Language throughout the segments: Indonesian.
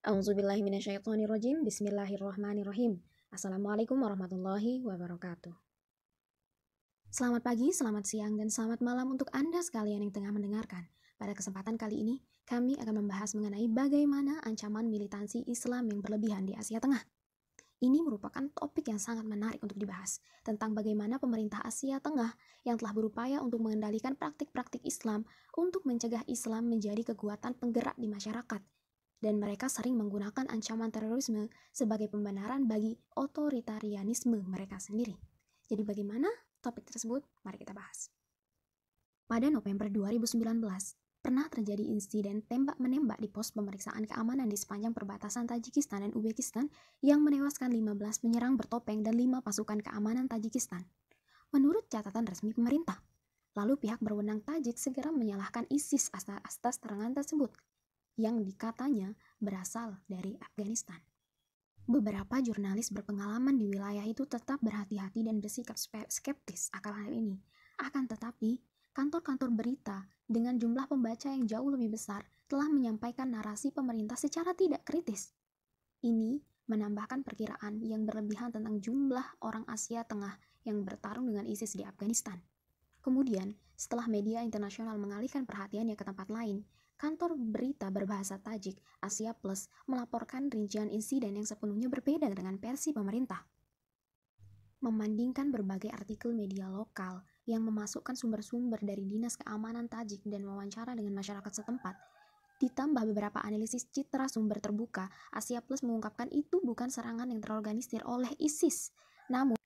A'udzubillahiminasyaitonirrojim, bismillahirrohmanirrohim. Assalamualaikum warahmatullahi wabarakatuh. Selamat pagi, selamat siang, dan selamat malam untuk Anda sekalian yang tengah mendengarkan. Pada kesempatan kali ini, kami akan membahas mengenai bagaimana ancaman militansi Islam yang berlebihan di Asia Tengah. Ini merupakan topik yang sangat menarik untuk dibahas, tentang bagaimana pemerintah Asia Tengah yang telah berupaya untuk mengendalikan praktik-praktik Islam untuk mencegah Islam menjadi kekuatan penggerak di masyarakat – dan mereka sering menggunakan ancaman terorisme sebagai pembenaran bagi otoritarianisme mereka sendiri. Jadi bagaimana topik tersebut? Mari kita bahas. Pada November 2019, pernah terjadi insiden tembak-menembak di pos pemeriksaan keamanan di sepanjang perbatasan Tajikistan dan Uzbekistan yang menewaskan 15 penyerang bertopeng dan 5 pasukan keamanan Tajikistan. Menurut catatan resmi pemerintah, lalu pihak berwenang Tajik segera menyalahkan ISIS atas serangan tersebut yang dikatanya berasal dari Afghanistan. Beberapa jurnalis berpengalaman di wilayah itu tetap berhati-hati dan bersikap skeptis akan hal ini. Akan tetapi, kantor-kantor berita dengan jumlah pembaca yang jauh lebih besar telah menyampaikan narasi pemerintah secara tidak kritis. Ini menambahkan perkiraan yang berlebihan tentang jumlah orang Asia Tengah yang bertarung dengan ISIS di Afghanistan. Kemudian, setelah media internasional mengalihkan perhatiannya ke tempat lain, Kantor berita berbahasa Tajik, Asia Plus, melaporkan rincian insiden yang sepenuhnya berbeda dengan versi pemerintah. Membandingkan berbagai artikel media lokal yang memasukkan sumber-sumber dari Dinas Keamanan Tajik dan wawancara dengan masyarakat setempat, ditambah beberapa analisis citra sumber terbuka, Asia Plus mengungkapkan itu bukan serangan yang terorganisir oleh ISIS. Namun,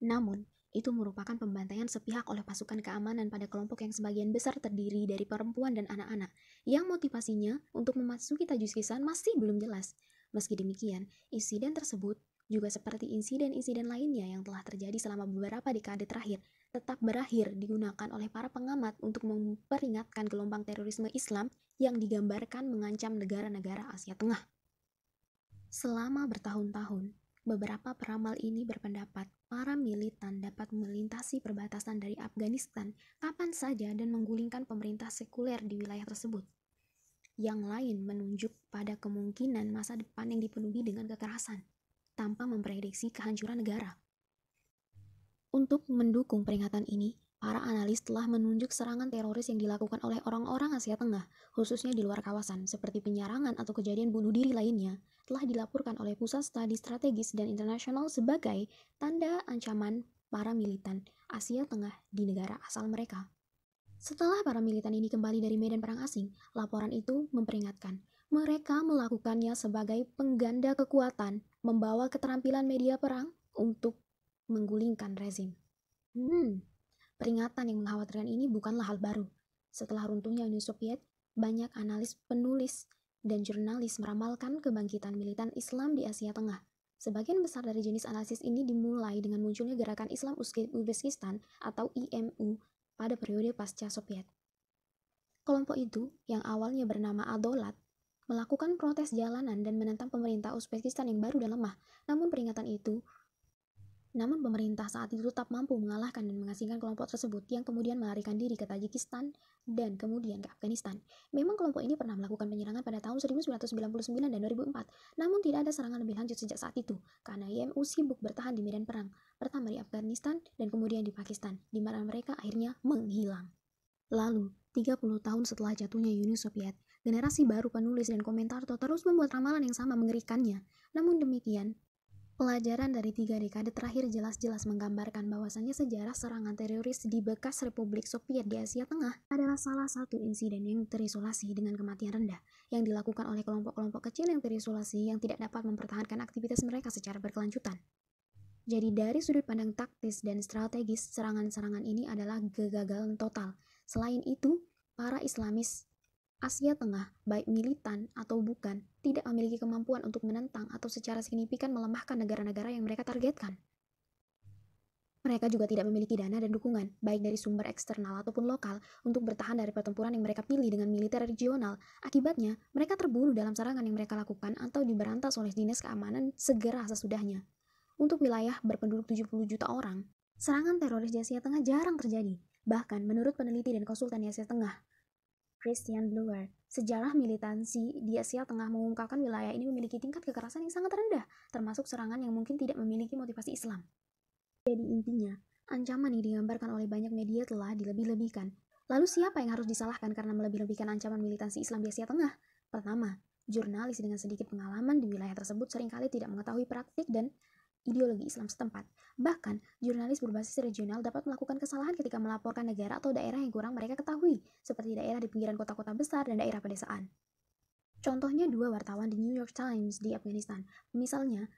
namun itu merupakan pembantaian sepihak oleh pasukan keamanan pada kelompok yang sebagian besar terdiri dari perempuan dan anak-anak, yang motivasinya untuk memasuki Tajikisan masih belum jelas. Meski demikian, insiden tersebut juga seperti insiden-insiden lainnya yang telah terjadi selama beberapa dekade terakhir, tetap berakhir digunakan oleh para pengamat untuk memperingatkan gelombang terorisme Islam yang digambarkan mengancam negara-negara Asia Tengah. Selama bertahun-tahun, beberapa peramal ini berpendapat para militan dapat melintasi perbatasan dari Afghanistan kapan saja dan menggulingkan pemerintah sekuler di wilayah tersebut. Yang lain menunjuk pada kemungkinan masa depan yang dipenuhi dengan kekerasan, tanpa memprediksi kehancuran negara. Untuk mendukung peringatan ini, para analis telah menunjuk serangan teroris yang dilakukan oleh orang-orang Asia Tengah, khususnya di luar kawasan, seperti penyerangan atau kejadian bunuh diri lainnya, telah dilaporkan oleh Pusat Studi Strategis dan Internasional sebagai tanda ancaman para militan Asia Tengah di negara asal mereka. Setelah para militan ini kembali dari medan perang asing, laporan itu memperingatkan mereka melakukannya sebagai pengganda kekuatan, membawa keterampilan media perang untuk menggulingkan rezim. Hmm, Peringatan yang mengkhawatirkan ini bukanlah hal baru. Setelah runtuhnya Uni Soviet, banyak analis, penulis, dan jurnalis meramalkan kebangkitan militan Islam di Asia Tengah. Sebagian besar dari jenis analisis ini dimulai dengan munculnya gerakan Islam Uzbekistan atau IMU pada periode pasca Soviet. Kelompok itu, yang awalnya bernama Adolat, melakukan protes jalanan dan menentang pemerintah Uzbekistan yang baru dan lemah. Namun peringatan itu namun pemerintah saat itu tetap mampu mengalahkan dan mengasingkan kelompok tersebut yang kemudian melarikan diri ke Tajikistan dan kemudian ke Afghanistan. Memang kelompok ini pernah melakukan penyerangan pada tahun 1999 dan 2004, namun tidak ada serangan lebih lanjut sejak saat itu karena IMU sibuk bertahan di medan perang, pertama di Afghanistan dan kemudian di Pakistan, di mana mereka akhirnya menghilang. Lalu, 30 tahun setelah jatuhnya Uni Soviet, generasi baru penulis dan komentator terus membuat ramalan yang sama mengerikannya. Namun demikian, Pelajaran dari tiga dekade terakhir jelas-jelas menggambarkan bahwasannya sejarah serangan teroris di bekas Republik Soviet di Asia Tengah adalah salah satu insiden yang terisolasi dengan kematian rendah yang dilakukan oleh kelompok-kelompok kecil yang terisolasi yang tidak dapat mempertahankan aktivitas mereka secara berkelanjutan. Jadi dari sudut pandang taktis dan strategis, serangan-serangan ini adalah kegagalan total. Selain itu, para Islamis Asia Tengah, baik militan atau bukan, tidak memiliki kemampuan untuk menentang atau secara signifikan melemahkan negara-negara yang mereka targetkan. Mereka juga tidak memiliki dana dan dukungan, baik dari sumber eksternal ataupun lokal, untuk bertahan dari pertempuran yang mereka pilih dengan militer regional. Akibatnya, mereka terbunuh dalam serangan yang mereka lakukan atau diberantas oleh dinas keamanan segera sesudahnya. Untuk wilayah berpenduduk 70 juta orang, serangan teroris di Asia Tengah jarang terjadi. Bahkan, menurut peneliti dan konsultan di Asia Tengah, Christian Bluer. Sejarah militansi di Asia Tengah mengungkapkan wilayah ini memiliki tingkat kekerasan yang sangat rendah, termasuk serangan yang mungkin tidak memiliki motivasi Islam. Jadi intinya, ancaman yang digambarkan oleh banyak media telah dilebih-lebihkan. Lalu siapa yang harus disalahkan karena melebih-lebihkan ancaman militansi Islam di Asia Tengah? Pertama, jurnalis dengan sedikit pengalaman di wilayah tersebut seringkali tidak mengetahui praktik dan ideologi Islam setempat. Bahkan, jurnalis berbasis regional dapat melakukan kesalahan ketika melaporkan negara atau daerah yang kurang mereka ketahui, seperti daerah di pinggiran kota-kota besar dan daerah pedesaan. Contohnya dua wartawan di New York Times di Afghanistan. Misalnya,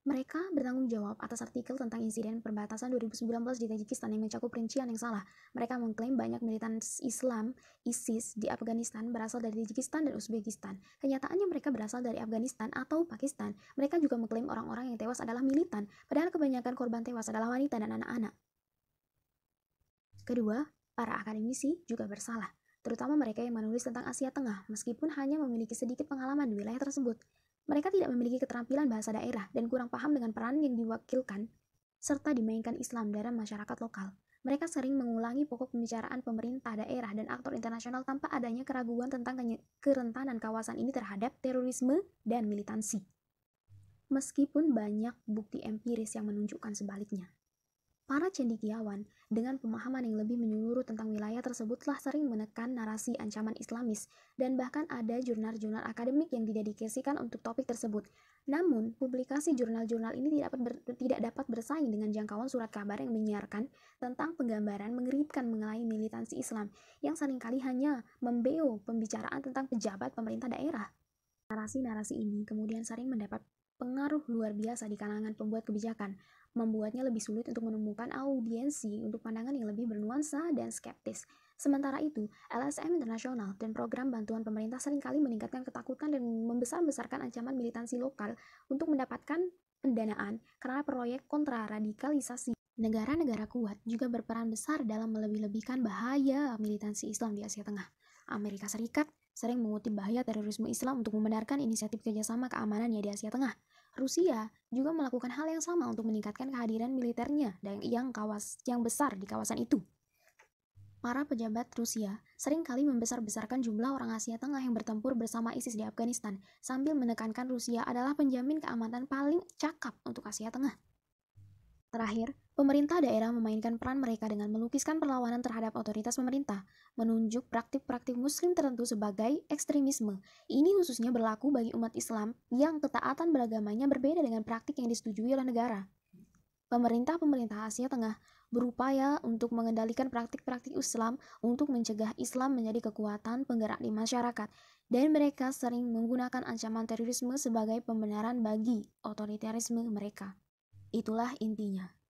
mereka bertanggung jawab atas artikel tentang insiden perbatasan 2019 di Tajikistan yang mencakup rincian yang salah. Mereka mengklaim banyak militan Islam, ISIS, di Afghanistan berasal dari Tajikistan dan Uzbekistan. Kenyataannya mereka berasal dari Afghanistan atau Pakistan. Mereka juga mengklaim orang-orang yang tewas adalah militan, padahal kebanyakan korban tewas adalah wanita dan anak-anak. Kedua, para akademisi juga bersalah terutama mereka yang menulis tentang Asia Tengah, meskipun hanya memiliki sedikit pengalaman di wilayah tersebut. Mereka tidak memiliki keterampilan bahasa daerah dan kurang paham dengan peran yang diwakilkan serta dimainkan Islam dalam masyarakat lokal. Mereka sering mengulangi pokok pembicaraan pemerintah daerah dan aktor internasional tanpa adanya keraguan tentang kerentanan kawasan ini terhadap terorisme dan militansi. Meskipun banyak bukti empiris yang menunjukkan sebaliknya. Para cendikiawan dengan pemahaman yang lebih menyeluruh tentang wilayah tersebutlah sering menekan narasi ancaman Islamis dan bahkan ada jurnal-jurnal akademik yang didedikasikan untuk topik tersebut. Namun, publikasi jurnal-jurnal ini tidak dapat, ber, tidak dapat bersaing dengan jangkauan surat kabar yang menyiarkan tentang penggambaran mengerikan mengenai militansi Islam yang seringkali hanya membeo pembicaraan tentang pejabat pemerintah daerah. Narasi-narasi ini kemudian sering mendapat pengaruh luar biasa di kalangan pembuat kebijakan, membuatnya lebih sulit untuk menemukan audiensi untuk pandangan yang lebih bernuansa dan skeptis. Sementara itu, LSM internasional dan program bantuan pemerintah seringkali meningkatkan ketakutan dan membesar-besarkan ancaman militansi lokal untuk mendapatkan pendanaan karena proyek kontra radikalisasi. Negara-negara kuat juga berperan besar dalam melebih-lebihkan bahaya militansi Islam di Asia Tengah. Amerika Serikat sering mengutip bahaya terorisme Islam untuk membenarkan inisiatif kerjasama keamanannya di Asia Tengah. Rusia juga melakukan hal yang sama untuk meningkatkan kehadiran militernya dan yang kawas yang besar di kawasan itu. Para pejabat Rusia seringkali membesar-besarkan jumlah orang Asia Tengah yang bertempur bersama ISIS di Afghanistan, sambil menekankan Rusia adalah penjamin keamanan paling cakap untuk Asia Tengah. Terakhir, Pemerintah daerah memainkan peran mereka dengan melukiskan perlawanan terhadap otoritas pemerintah, menunjuk praktik-praktik muslim tertentu sebagai ekstremisme. Ini khususnya berlaku bagi umat Islam yang ketaatan beragamanya berbeda dengan praktik yang disetujui oleh negara. Pemerintah-pemerintah Asia Tengah berupaya untuk mengendalikan praktik-praktik Islam untuk mencegah Islam menjadi kekuatan penggerak di masyarakat, dan mereka sering menggunakan ancaman terorisme sebagai pembenaran bagi otoritarisme mereka. Itulah intinya.